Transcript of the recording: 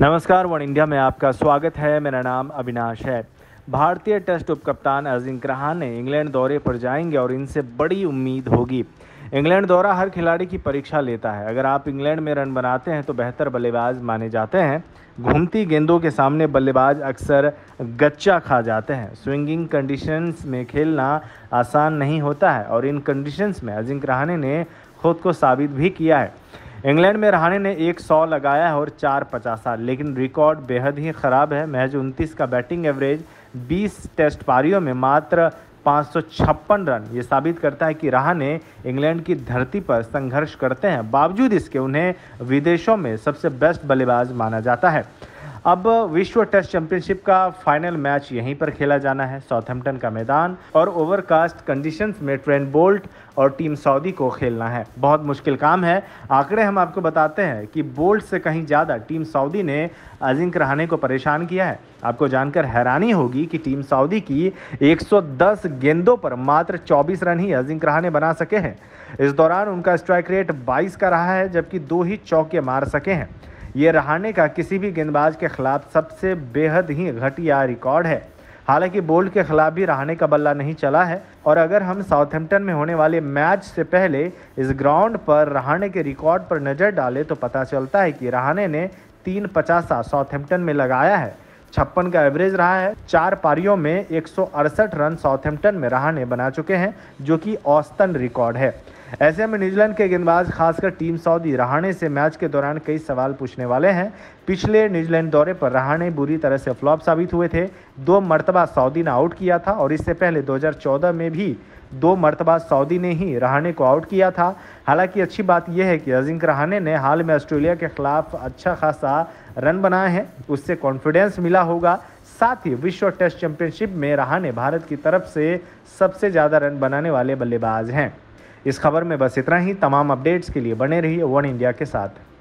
नमस्कार one India में आपका स्वागत है मेरा नाम अविनाश है भारतीय टेस्ट उप कप्तान अजिंक रहाने इंग्लैंड दौरे पर जाएंगे और इनसे बड़ी उम्मीद होगी इंग्लैंड दौरा हर खिलाड़ी की परीक्षा लेता है अगर आप इंग्लैंड में रन बनाते हैं तो बेहतर बल्लेबाज माने जाते हैं घूमती गेंदों के सामने बल्लेबाज अक्सर गच्चा खा जाते हैं स्विंगिंग कंडीशंस में खेलना आसान नहीं होता है और इन कंडीशंस में अजिंक रहाने ने खुद को साबित भी किया है इंग्लैंड में रहाने ने एक सौ लगाया है और चार पचासा लेकिन रिकॉर्ड बेहद ही ख़राब है महज उनतीस का बैटिंग एवरेज 20 टेस्ट पारियों में मात्र पाँच रन ये साबित करता है कि रहाने इंग्लैंड की धरती पर संघर्ष करते हैं बावजूद इसके उन्हें विदेशों में सबसे बेस्ट बल्लेबाज माना जाता है अब विश्व टेस्ट चैंपियनशिप का फाइनल मैच यहीं पर खेला जाना है साउथहैम्पटन का मैदान और ओवरकास्ट कंडीशंस में ट्रेन बोल्ट और टीम सऊदी को खेलना है बहुत मुश्किल काम है आंकड़े हम आपको बताते हैं कि बोल्ट से कहीं ज़्यादा टीम सऊदी ने अजिंक रहाने को परेशान किया है आपको जानकर हैरानी होगी कि टीम सऊदी की 110 गेंदों पर मात्र 24 रन ही अजिंक रहाने बना सके हैं इस दौरान उनका स्ट्राइक रेट 22 का रहा है जबकि दो ही चौके मार सके हैं ये रहाणे का किसी भी गेंदबाज के खिलाफ सबसे बेहद ही घटिया रिकॉर्ड है हालांकि बोल्ट के खिलाफ भी रहाणे का बल्ला नहीं चला है और अगर हम साउथहैम्पटन में होने वाले मैच से पहले इस ग्राउंड पर रहाणे के रिकॉर्ड पर नज़र डालें तो पता चलता है कि रहाणे ने तीन पचासा साउथहैम्पटन में लगाया है छप्पन का एवरेज रहा है चार पारियों में एक रन साउथहम्पटन में रहाणे बना चुके हैं जो कि औस्तन रिकॉर्ड है ऐसे में न्यूजीलैंड के गेंदबाज खासकर टीम सऊदी रहाणे से मैच के दौरान कई सवाल पूछने वाले हैं पिछले न्यूजीलैंड दौरे पर रहाणे बुरी तरह से फ्लॉप साबित हुए थे दो मरतबा सऊदी ने आउट किया था और इससे पहले 2014 में भी दो मरतबा सऊदी ने ही रहाणे को आउट किया था हालांकि अच्छी बात यह है कि अजिंक रहाणे ने हाल में ऑस्ट्रेलिया के खिलाफ अच्छा खासा रन बनाए हैं उससे कॉन्फिडेंस मिला होगा साथ ही विश्व टेस्ट चैंपियनशिप में रहाणे भारत की तरफ से सबसे ज़्यादा रन बनाने वाले बल्लेबाज हैं इस खबर में बस इतना ही तमाम अपडेट्स के लिए बने रहिए वन इंडिया के साथ